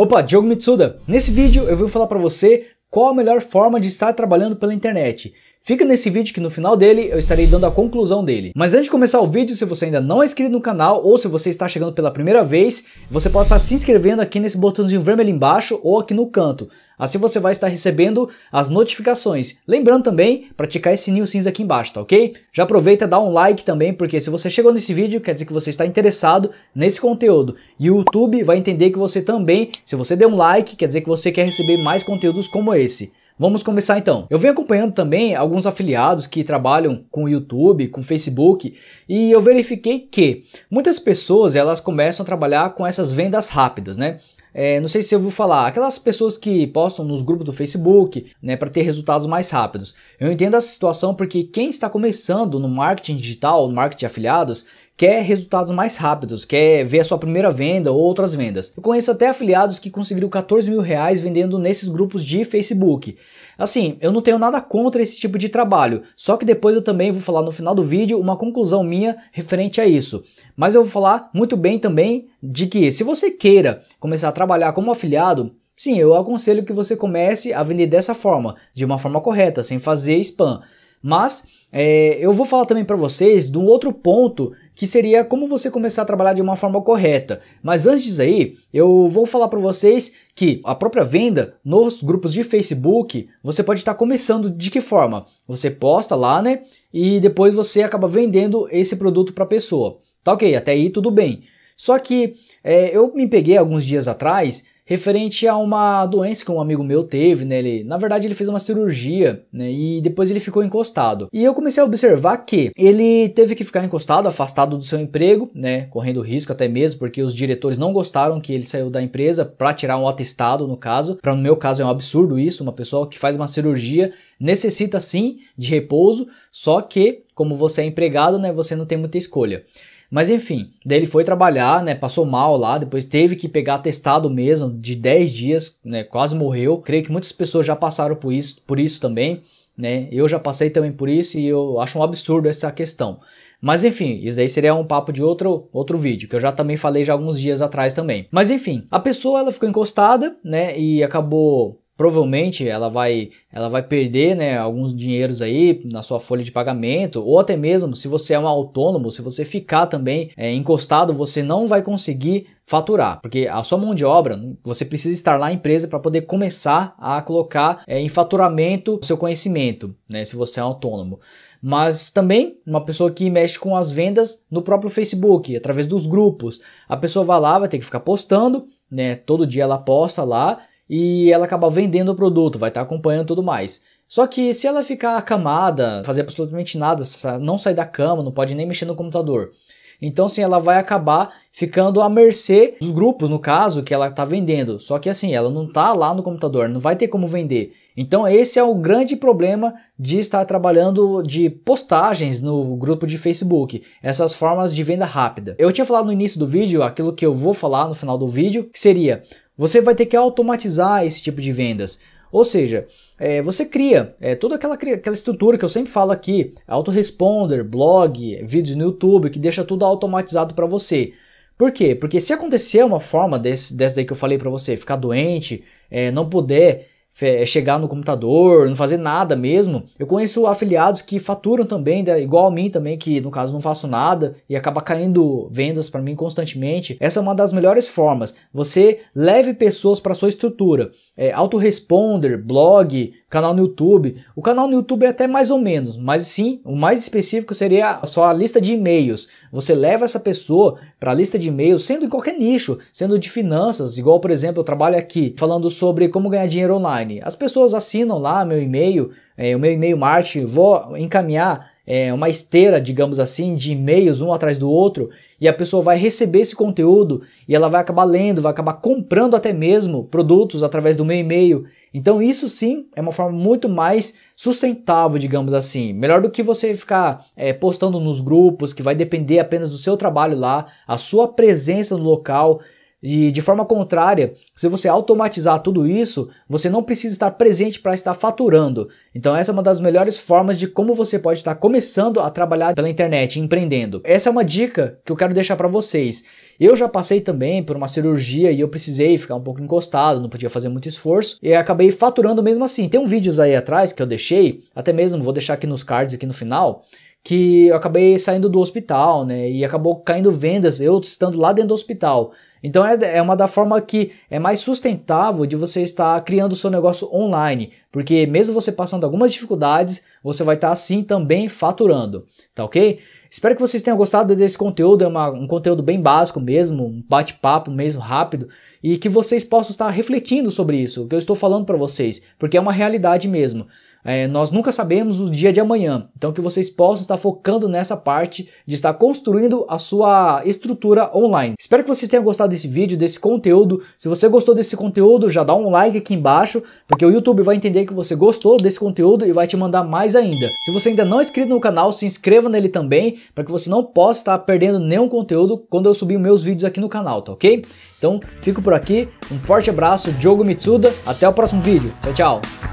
Opa, Diogo Mitsuda! Nesse vídeo eu vou falar para você qual a melhor forma de estar trabalhando pela internet. Fica nesse vídeo que no final dele eu estarei dando a conclusão dele. Mas antes de começar o vídeo, se você ainda não é inscrito no canal ou se você está chegando pela primeira vez, você pode estar se inscrevendo aqui nesse botãozinho vermelho embaixo ou aqui no canto. Assim você vai estar recebendo as notificações. Lembrando também, praticar esse sininho cinza aqui embaixo, tá ok? Já aproveita e dá um like também, porque se você chegou nesse vídeo, quer dizer que você está interessado nesse conteúdo. E o YouTube vai entender que você também, se você der um like, quer dizer que você quer receber mais conteúdos como esse. Vamos começar então. Eu venho acompanhando também alguns afiliados que trabalham com o YouTube, com o Facebook, e eu verifiquei que muitas pessoas elas começam a trabalhar com essas vendas rápidas, né? É, não sei se eu vou falar, aquelas pessoas que postam nos grupos do Facebook, né, para ter resultados mais rápidos. Eu entendo essa situação porque quem está começando no marketing digital, no marketing de afiliados, quer resultados mais rápidos, quer ver a sua primeira venda ou outras vendas. Eu conheço até afiliados que conseguiram 14 mil reais vendendo nesses grupos de Facebook. Assim, eu não tenho nada contra esse tipo de trabalho, só que depois eu também vou falar no final do vídeo uma conclusão minha referente a isso. Mas eu vou falar muito bem também de que se você queira começar a trabalhar como afiliado, Sim, eu aconselho que você comece a vender dessa forma, de uma forma correta, sem fazer spam. Mas é, eu vou falar também para vocês de um outro ponto que seria como você começar a trabalhar de uma forma correta. Mas antes disso aí, eu vou falar para vocês que a própria venda nos grupos de Facebook, você pode estar começando de que forma? Você posta lá, né? E depois você acaba vendendo esse produto para a pessoa. Tá ok, até aí tudo bem. Só que é, eu me peguei alguns dias atrás referente a uma doença que um amigo meu teve, né? Ele, na verdade, ele fez uma cirurgia, né? E depois ele ficou encostado. E eu comecei a observar que ele teve que ficar encostado, afastado do seu emprego, né? Correndo risco até mesmo, porque os diretores não gostaram que ele saiu da empresa para tirar um atestado, no caso. Para no meu caso é um absurdo isso, uma pessoa que faz uma cirurgia necessita sim de repouso, só que como você é empregado, né, você não tem muita escolha. Mas enfim, daí ele foi trabalhar, né? Passou mal lá, depois teve que pegar testado mesmo de 10 dias, né? Quase morreu. Creio que muitas pessoas já passaram por isso, por isso também, né? Eu já passei também por isso e eu acho um absurdo essa questão. Mas enfim, isso daí seria um papo de outro outro vídeo, que eu já também falei já alguns dias atrás também. Mas enfim, a pessoa ela ficou encostada, né, e acabou provavelmente ela vai ela vai perder né, alguns dinheiros aí na sua folha de pagamento ou até mesmo se você é um autônomo se você ficar também é, encostado você não vai conseguir faturar porque a sua mão de obra você precisa estar lá na empresa para poder começar a colocar é, em faturamento o seu conhecimento né, se você é um autônomo mas também uma pessoa que mexe com as vendas no próprio Facebook através dos grupos a pessoa vai lá vai ter que ficar postando né todo dia ela posta lá e ela acaba vendendo o produto, vai estar tá acompanhando tudo mais. Só que se ela ficar acamada, fazer absolutamente nada, não sair da cama, não pode nem mexer no computador. Então, assim, ela vai acabar ficando à mercê dos grupos, no caso, que ela está vendendo. Só que, assim, ela não está lá no computador, não vai ter como vender. Então, esse é o grande problema de estar trabalhando de postagens no grupo de Facebook, essas formas de venda rápida. Eu tinha falado no início do vídeo aquilo que eu vou falar no final do vídeo, que seria você vai ter que automatizar esse tipo de vendas. Ou seja, é, você cria é, toda aquela, aquela estrutura que eu sempre falo aqui, autoresponder, blog, vídeos no YouTube, que deixa tudo automatizado para você. Por quê? Porque se acontecer uma forma dessa daí que eu falei para você, ficar doente, é, não puder é chegar no computador, não fazer nada mesmo. Eu conheço afiliados que faturam também, né, igual a mim também, que no caso não faço nada e acaba caindo vendas para mim constantemente. Essa é uma das melhores formas. Você leve pessoas para sua estrutura. É, autoresponder, blog, canal no YouTube. O canal no YouTube é até mais ou menos, mas sim, o mais específico seria só a lista de e-mails. Você leva essa pessoa para a lista de e-mails, sendo em qualquer nicho, sendo de finanças, igual por exemplo, eu trabalho aqui falando sobre como ganhar dinheiro online. As pessoas assinam lá meu e-mail, é, o meu e-mail marketing, vou encaminhar é, uma esteira, digamos assim, de e-mails um atrás do outro, e a pessoa vai receber esse conteúdo e ela vai acabar lendo, vai acabar comprando até mesmo produtos através do meu e-mail. Então isso sim é uma forma muito mais sustentável, digamos assim. Melhor do que você ficar é, postando nos grupos, que vai depender apenas do seu trabalho lá, a sua presença no local e de forma contrária, se você automatizar tudo isso, você não precisa estar presente para estar faturando. Então essa é uma das melhores formas de como você pode estar começando a trabalhar pela internet, empreendendo. Essa é uma dica que eu quero deixar para vocês. Eu já passei também por uma cirurgia e eu precisei ficar um pouco encostado, não podia fazer muito esforço e acabei faturando mesmo assim. Tem um vídeos aí atrás que eu deixei, até mesmo vou deixar aqui nos cards aqui no final, que eu acabei saindo do hospital, né? E acabou caindo vendas eu estando lá dentro do hospital. Então é, é uma da forma que é mais sustentável de você estar criando o seu negócio online, porque mesmo você passando algumas dificuldades, você vai estar assim também faturando, tá ok? Espero que vocês tenham gostado desse conteúdo, é uma, um conteúdo bem básico mesmo, um bate-papo mesmo rápido, e que vocês possam estar refletindo sobre isso, o que eu estou falando para vocês, porque é uma realidade mesmo. É, nós nunca sabemos o dia de amanhã, então que vocês possam estar focando nessa parte de estar construindo a sua estrutura online. Espero que vocês tenham gostado desse vídeo, desse conteúdo. Se você gostou desse conteúdo, já dá um like aqui embaixo, porque o YouTube vai entender que você gostou desse conteúdo e vai te mandar mais ainda. Se você ainda não é inscrito no canal, se inscreva nele também, para que você não possa estar perdendo nenhum conteúdo quando eu subir meus vídeos aqui no canal, tá ok? Então, fico por aqui, um forte abraço, Diogo Mitsuda, até o próximo vídeo. Tchau, tchau!